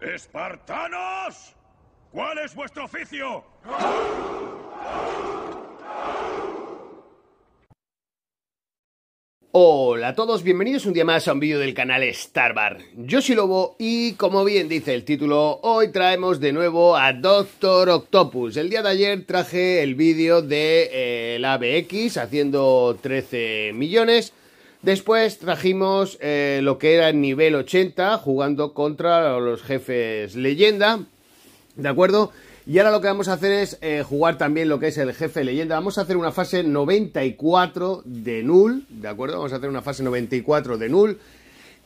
¡Espartanos! ¿Cuál es vuestro oficio? Hola a todos, bienvenidos un día más a un vídeo del canal Starbar. Yo soy Lobo y como bien dice el título, hoy traemos de nuevo a Doctor Octopus. El día de ayer traje el vídeo de eh, AVX la haciendo 13 millones. Después trajimos eh, lo que era el nivel 80, jugando contra los jefes leyenda, ¿de acuerdo? Y ahora lo que vamos a hacer es eh, jugar también lo que es el jefe leyenda. Vamos a hacer una fase 94 de null, ¿de acuerdo? Vamos a hacer una fase 94 de null.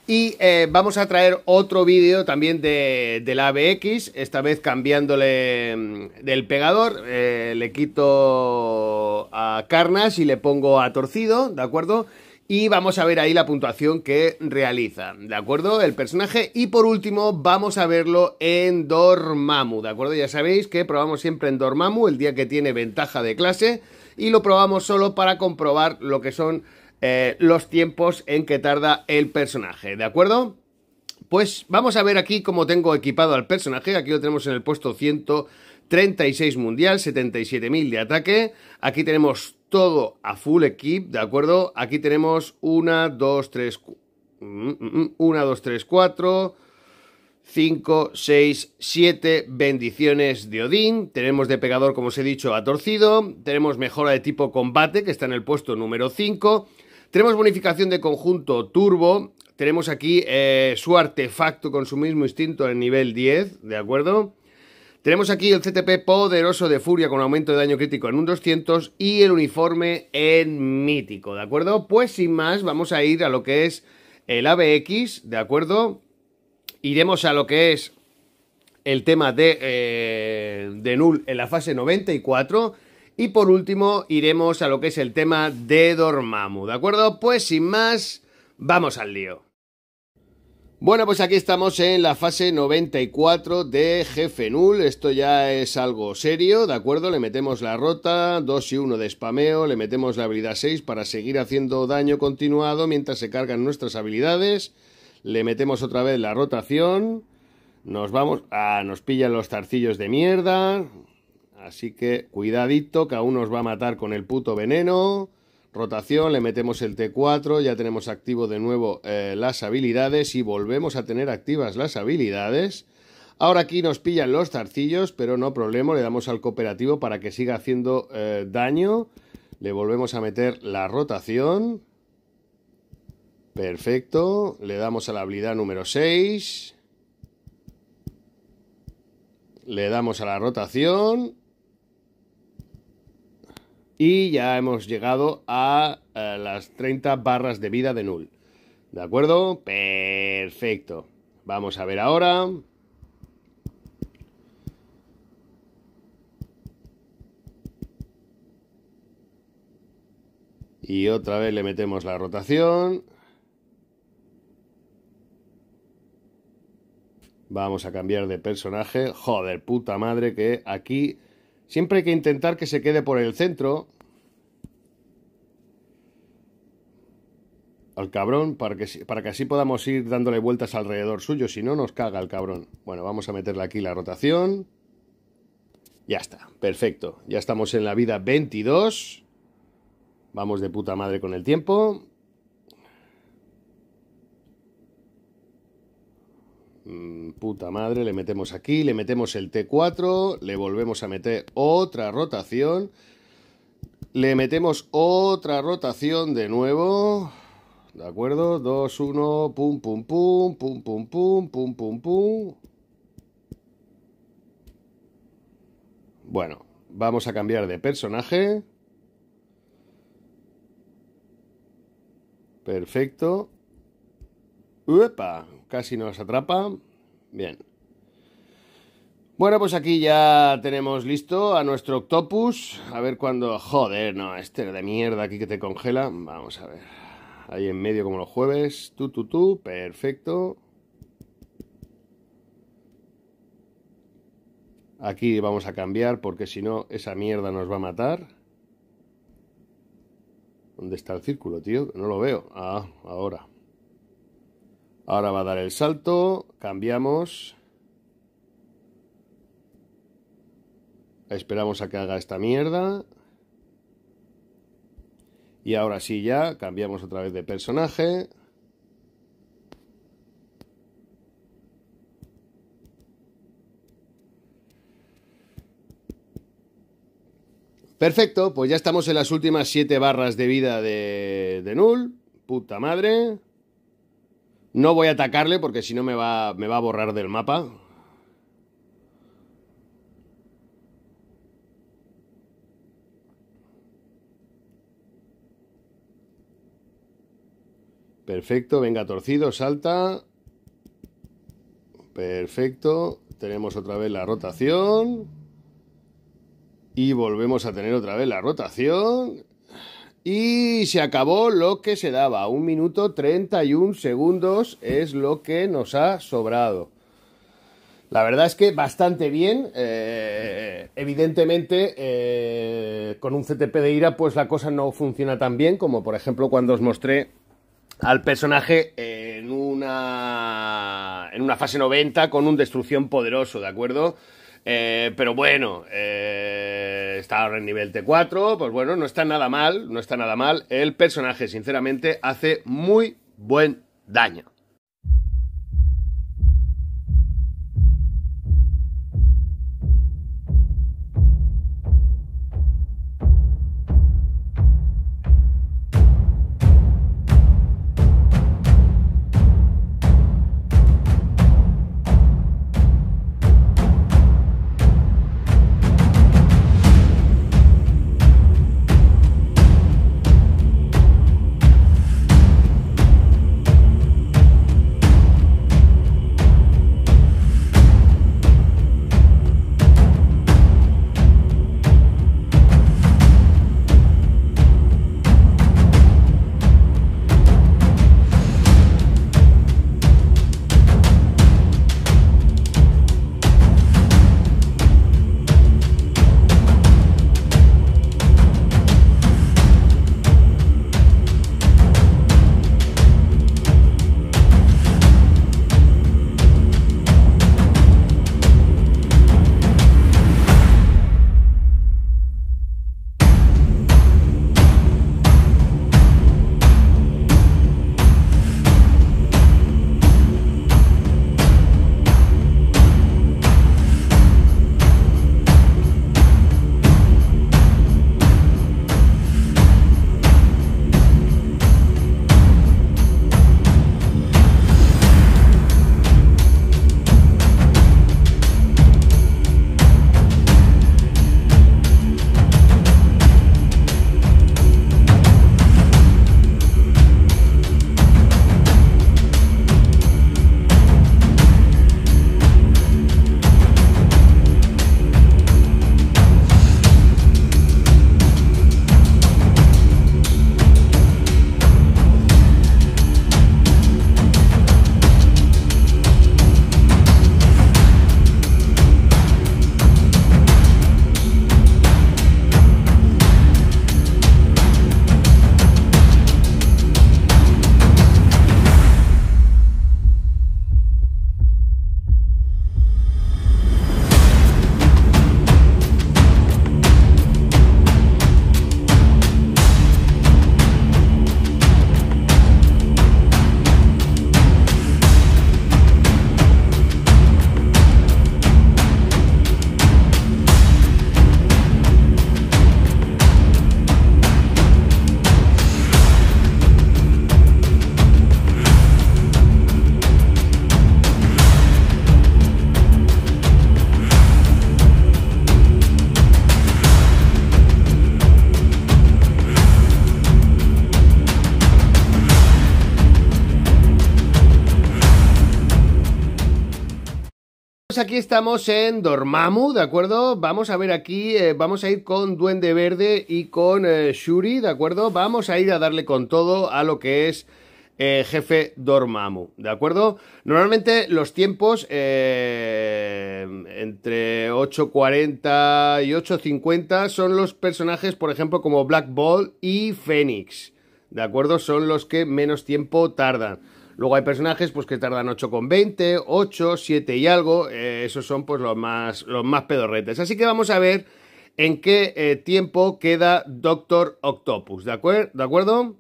Y eh, vamos a traer otro vídeo también de, del ABX, esta vez cambiándole mm, del pegador. le quito a Carnas y le pongo a Torcido, ¿de acuerdo? y vamos a ver ahí la puntuación que realiza, ¿de acuerdo? El personaje y por último vamos a verlo en Dormammu, ¿de acuerdo? Ya sabéis que probamos siempre en Dormammu el día que tiene ventaja de clase y lo probamos solo para comprobar lo que son eh, los tiempos en que tarda el personaje, ¿de acuerdo? Pues vamos a ver aquí cómo tengo equipado al personaje, aquí lo tenemos en el puesto 136 mundial, 77.000 de ataque, aquí tenemos todo a full equip, ¿de acuerdo? Aquí tenemos 1, 2, 3, 1, 2, 3, 4, 5, 6, 7 bendiciones de Odín. Tenemos de pegador, como os he dicho, a torcido. Tenemos mejora de tipo combate, que está en el puesto número 5. Tenemos bonificación de conjunto turbo. Tenemos aquí eh, su artefacto con su mismo instinto en nivel 10, ¿de acuerdo? Tenemos aquí el CTP poderoso de Furia con aumento de daño crítico en un 200 y el uniforme en mítico, ¿de acuerdo? Pues sin más, vamos a ir a lo que es el ABX, ¿de acuerdo? Iremos a lo que es el tema de, eh, de Null en la fase 94. Y por último, iremos a lo que es el tema de Dormammu, ¿de acuerdo? Pues sin más, vamos al lío. Bueno, pues aquí estamos en la fase 94 de jefe null. Esto ya es algo serio, ¿de acuerdo? Le metemos la rota, 2 y 1 de spameo, le metemos la habilidad 6 para seguir haciendo daño continuado mientras se cargan nuestras habilidades. Le metemos otra vez la rotación. Nos vamos. Ah, nos pillan los tarcillos de mierda. Así que cuidadito, que aún nos va a matar con el puto veneno rotación, le metemos el T4, ya tenemos activo de nuevo eh, las habilidades y volvemos a tener activas las habilidades. Ahora aquí nos pillan los zarcillos, pero no problema, le damos al cooperativo para que siga haciendo eh, daño. Le volvemos a meter la rotación. Perfecto, le damos a la habilidad número 6. Le damos a la rotación y ya hemos llegado a, eh, las 30 barras de vida de Null. ¿De acuerdo? Perfecto. Vamos a ver ahora. Y otra vez le metemos la rotación. Vamos a cambiar de personaje. Joder, puta madre que aquí Siempre hay que intentar que se quede por el centro. Al cabrón, para que, para que así podamos ir dándole vueltas alrededor suyo, si no nos caga el cabrón. Bueno, vamos a meterle aquí la rotación. Ya está, perfecto. Ya estamos en la vida 22. Vamos de puta madre con el tiempo. Mm, puta madre, le metemos aquí, le metemos el T4, le volvemos a meter otra rotación, le metemos otra rotación de nuevo, ¿de acuerdo? 2, 1, pum, pum, pum, pum, pum, pum, pum, pum, pum. Bueno, vamos a cambiar de personaje. Perfecto. ¡Uepa! Casi nos atrapa. Bien. Bueno, pues aquí ya tenemos listo a nuestro Octopus. A ver cuándo... Joder, no, este de mierda aquí que te congela. Vamos a ver. Ahí en medio como los jueves. Tú, tú, tú. Perfecto. Aquí vamos a cambiar porque si no, esa mierda nos va a matar. ¿Dónde está el círculo, tío? No lo veo. Ah, ahora. Ahora va a dar el salto, cambiamos. Esperamos a que haga esta mierda. Y ahora sí ya, cambiamos otra vez de personaje. Perfecto, pues ya estamos en las últimas 7 barras de vida de, de Null. Puta madre. No voy a atacarle porque si no me va, me va a borrar del mapa. Perfecto, venga, torcido, salta. Perfecto, tenemos otra vez la rotación. Y volvemos a tener otra vez la rotación. Y se acabó lo que se daba. Un minuto 31 segundos es lo que nos ha sobrado. La verdad es que bastante bien. Eh, evidentemente, eh, con un CTP de ira, pues la cosa no funciona tan bien como, por ejemplo, cuando os mostré al personaje en una, en una fase 90 con un destrucción poderoso, ¿de acuerdo? Eh, pero bueno, eh, está ahora en nivel T4, pues bueno, no está nada mal, no está nada mal. El personaje, sinceramente, hace muy buen daño. estamos en Dormammu, ¿de acuerdo? Vamos a ver aquí, eh, vamos a ir con Duende Verde y con eh, Shuri, ¿de acuerdo? Vamos a ir a darle con todo a lo que es eh, jefe Dormammu, ¿de acuerdo? Normalmente los tiempos entre 8.40 y 8.50 son los personajes, por ejemplo, como Black Ball y Phoenix, ¿de acuerdo? Son los que menos tiempo tardan. Luego hay personajes pues, que tardan 8,20, 8, 7 y algo. Eh, esos son pues, los, más, los más pedorretes. Así que vamos a ver en qué eh, tiempo queda Doctor Octopus. ¿De, ¿De acuerdo?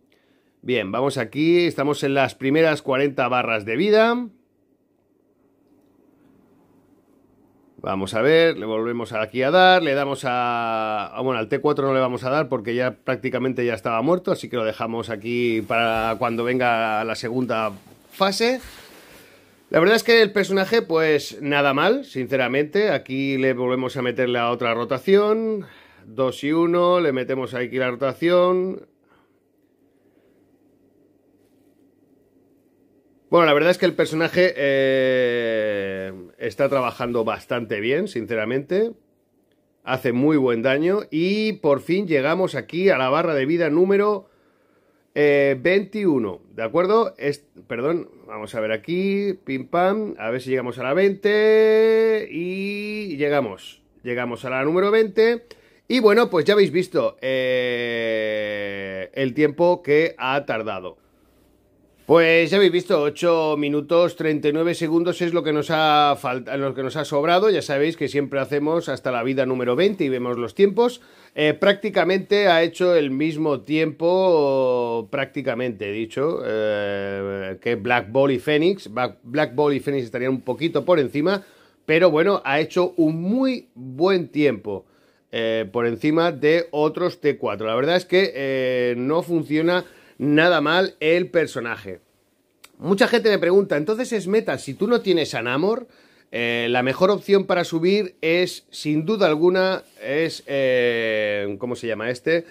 Bien, vamos aquí. Estamos en las primeras 40 barras de vida. Vamos a ver, le volvemos aquí a dar, le damos a... Bueno, al T4 no le vamos a dar porque ya prácticamente ya estaba muerto, así que lo dejamos aquí para cuando venga la segunda fase. La verdad es que el personaje, pues nada mal, sinceramente. Aquí le volvemos a meterle a otra rotación. 2 y 1, le metemos aquí la rotación. Bueno, la verdad es que el personaje eh, está trabajando bastante bien, sinceramente. Hace muy buen daño. Y por fin llegamos aquí a la barra de vida número 21. Eh, ¿De acuerdo? Es, perdón, vamos a ver aquí. Pim pam. A ver si llegamos a la 20. Y llegamos. Llegamos a la número 20. Y bueno, pues ya habéis visto eh, el tiempo que ha tardado. Pues ya habéis visto, 8 minutos 39 segundos es lo que nos ha falta, lo que nos ha sobrado. Ya sabéis que siempre hacemos hasta la vida número 20 y vemos los tiempos. Eh, prácticamente ha hecho el mismo tiempo, prácticamente he dicho, eh, que Black Ball y Phoenix. Black Ball y Phoenix estarían un poquito por encima, pero bueno, ha hecho un muy buen tiempo. Eh, por encima de otros T4. La verdad es que no funciona nada mal el personaje. Mucha gente me pregunta, entonces es meta, si tú no tienes Anamor, eh, la mejor opción para subir es, sin duda alguna, es... Eh, ¿Cómo se llama este?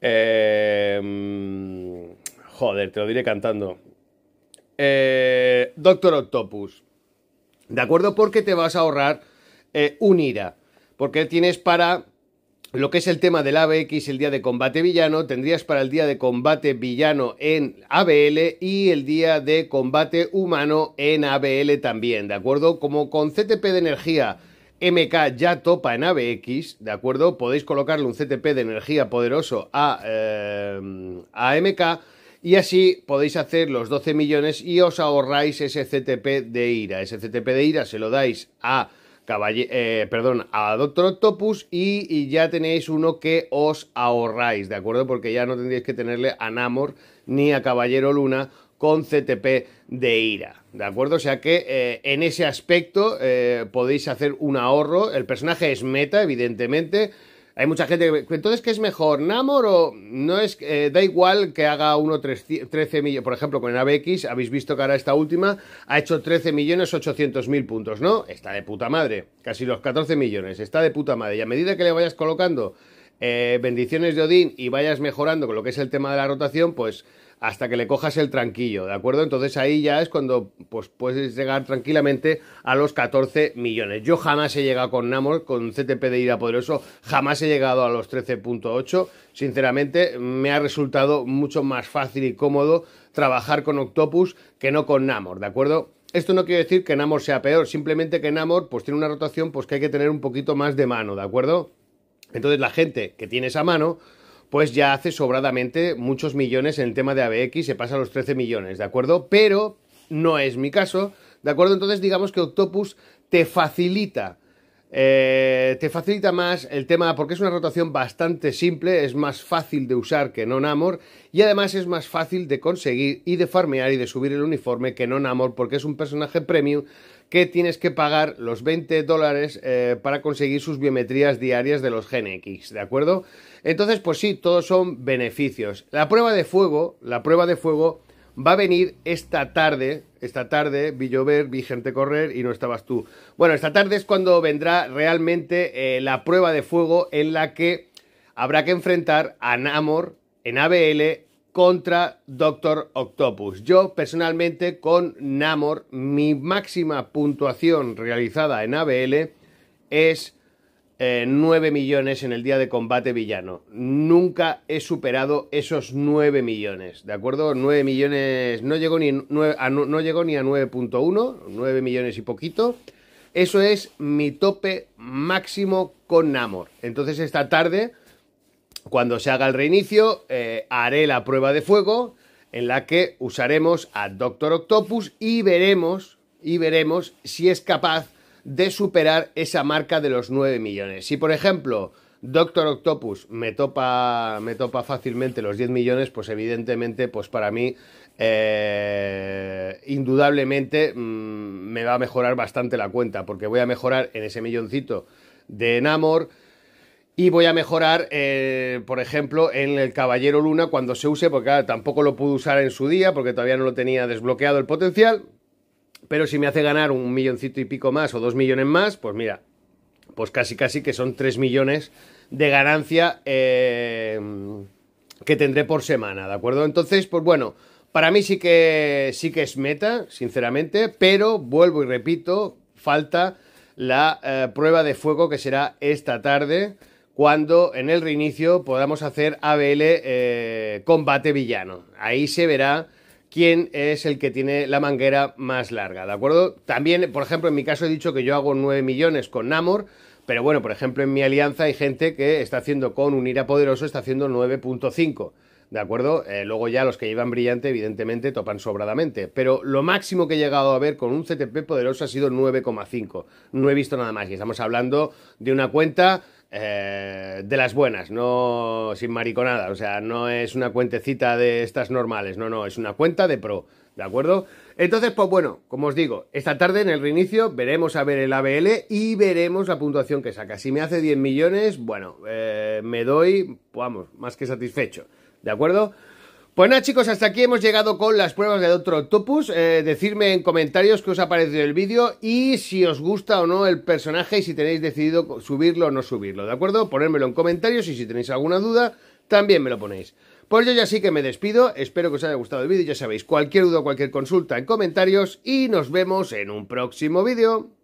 Eh, joder, te lo diré cantando. Doctor Octopus. ¿De acuerdo? Porque te vas a ahorrar un IRA. Porque tienes para lo que es el tema del ABX, el día de combate villano, tendrías para el día de combate villano en ABL y el día de combate humano en ABL también, ¿de acuerdo? Como con CTP de energía MK ya topa en ABX, ¿de acuerdo? Podéis colocarle un CTP de energía poderoso a, eh, a MK y así podéis hacer los 12 millones y os ahorráis ese CTP de ira. Ese CTP de ira se lo dais a Caballe eh, perdón, a Doctor Octopus y, ya tenéis uno que os ahorráis, ¿de acuerdo? Porque ya no tendríais que tenerle a Namor ni a Caballero Luna con CTP de ira, ¿de acuerdo? O sea que eh, en ese aspecto eh, podéis hacer un ahorro. El personaje es meta, evidentemente, hay mucha gente que... Entonces, ¿qué es mejor? ¿Namor o...? No es... Eh, da igual que haga uno 13 millones... Por ejemplo, con el ABX, habéis visto que ahora esta última ha hecho 13 millones puntos, ¿no? Está de puta madre. Casi los 14 millones. Está de puta madre. Y a medida que le vayas colocando eh, bendiciones de Odín y vayas mejorando con lo que es el tema de la rotación, pues hasta que le cojas el tranquillo, ¿de acuerdo? Entonces ahí ya es cuando pues, puedes llegar tranquilamente a los 14 millones. Yo jamás he llegado con Namor, con CTP de ira poderoso, jamás he llegado a los 13.8. Sinceramente, me ha resultado mucho más fácil y cómodo trabajar con Octopus que no con Namor, ¿de acuerdo? Esto no quiere decir que Namor sea peor, simplemente que Namor pues tiene una rotación pues que hay que tener un poquito más de mano, ¿de acuerdo? Entonces la gente que tiene esa mano pues ya hace sobradamente muchos millones en el tema de ABX, se pasa a los 13 millones, ¿de acuerdo? Pero no es mi caso, ¿de acuerdo? Entonces digamos que Octopus te facilita. Eh, te facilita más el tema porque es una rotación bastante simple, es más fácil de usar que Non-Amor y además es más fácil de conseguir y de farmear y de subir el uniforme que Non-Amor porque es un personaje premium que tienes que pagar los 20 dólares eh, para conseguir sus biometrías diarias de los GeneX, ¿de acuerdo? Entonces, pues sí, todos son beneficios. La prueba de fuego, la prueba de fuego va a venir esta tarde, esta tarde vi llover, vi gente correr y no estabas tú. Bueno, esta tarde es cuando vendrá realmente eh, la prueba de fuego en la que habrá que enfrentar a Namor en ABL contra Doctor Octopus. Yo personalmente con Namor, mi máxima puntuación realizada en ABL es 9 eh, millones en el día de combate villano. Nunca he superado esos 9 millones, ¿de acuerdo? 9 millones, no llegó ni, no llegó ni a 9.1, 9 millones y poquito. Eso es mi tope máximo con Namor. Entonces esta tarde cuando se haga el reinicio, eh, haré la prueba de fuego en la que usaremos a Doctor Octopus y veremos, y veremos si es capaz de superar esa marca de los 9 millones. Si, por ejemplo, Doctor Octopus me topa, me topa fácilmente los 10 millones, pues evidentemente, pues para mí, eh, indudablemente mm, me va a mejorar bastante la cuenta, porque voy a mejorar en ese milloncito de Enamor. Y voy a mejorar, eh, por ejemplo, en el Caballero Luna cuando se use, porque tampoco lo pude usar en su día, porque todavía no lo tenía desbloqueado el potencial. Pero si me hace ganar un milloncito y pico más o dos millones más, pues mira, pues casi casi que son tres millones de ganancia eh, que tendré por semana, ¿de acuerdo? Entonces, pues bueno, para mí sí que, sí que es meta, sinceramente, pero vuelvo y repito, falta la eh, prueba de fuego que será esta tarde cuando en el reinicio podamos hacer ABL eh, combate villano. Ahí se verá quién es el que tiene la manguera más larga, ¿de acuerdo? También, por ejemplo, en mi caso he dicho que yo hago 9 millones con Namor, pero bueno, por ejemplo, en mi alianza hay gente que está haciendo con un ira Poderoso, está haciendo 9.5. ¿De acuerdo? Eh, luego ya los que llevan brillante, evidentemente, topan sobradamente. Pero lo máximo que he llegado a ver con un CTP poderoso ha sido 9,5. No he visto nada más. Y estamos hablando de una cuenta eh, de las buenas, no sin mariconada, o sea, no es una cuentecita de estas normales, no, no, es una cuenta de pro, ¿de acuerdo? Entonces, pues bueno, como os digo, esta tarde en el reinicio veremos a ver el ABL y veremos la puntuación que saca. Si me hace 10 millones, bueno, eh, me doy, pues vamos, más que satisfecho, ¿de acuerdo? Pues nada chicos, hasta aquí hemos llegado con las pruebas de otro Octopus. Eh, decidme en comentarios qué os ha parecido el vídeo y si os gusta o no el personaje y si tenéis decidido subirlo o no subirlo, ¿de acuerdo? Ponérmelo en comentarios y si tenéis alguna duda también me lo ponéis. Pues yo ya sí que me despido, espero que os haya gustado el vídeo, ya sabéis, cualquier duda, o cualquier consulta en comentarios y nos vemos en un próximo vídeo.